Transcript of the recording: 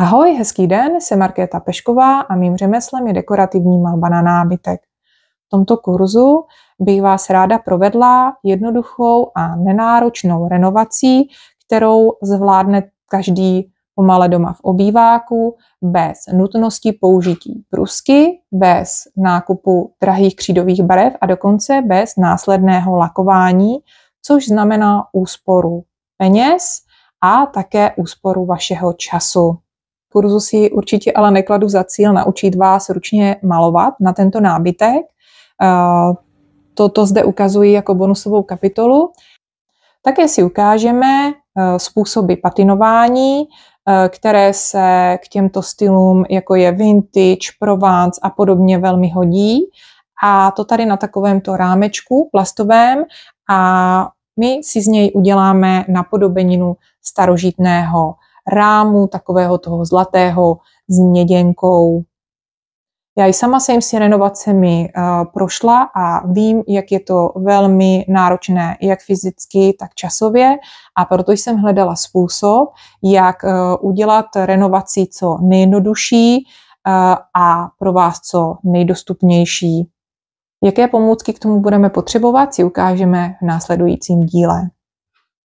Ahoj, hezký den, jsem Markéta Pešková a mým řemeslem je dekorativní malba na nábytek. V tomto kurzu bych vás ráda provedla jednoduchou a nenáročnou renovací, kterou zvládne každý pomale doma v obýváku, bez nutnosti použití prusky, bez nákupu drahých křídových barev a dokonce bez následného lakování, což znamená úsporu peněz a také úsporu vašeho času kurzu si určitě ale nekladu za cíl naučit vás ručně malovat na tento nábytek. Toto zde ukazuji jako bonusovou kapitolu. Také si ukážeme e, způsoby patinování, e, které se k těmto stylům, jako je vintage, Provence a podobně, velmi hodí. A to tady na takovémto rámečku plastovém a my si z něj uděláme napodobeninu starožitného rámu takového toho zlatého s měděnkou. Já i sama jsem si renovacemi eh, prošla a vím, jak je to velmi náročné, jak fyzicky, tak časově a proto jsem hledala způsob, jak eh, udělat renovaci co nejjednodušší eh, a pro vás co nejdostupnější. Jaké pomůcky k tomu budeme potřebovat, si ukážeme v následujícím díle.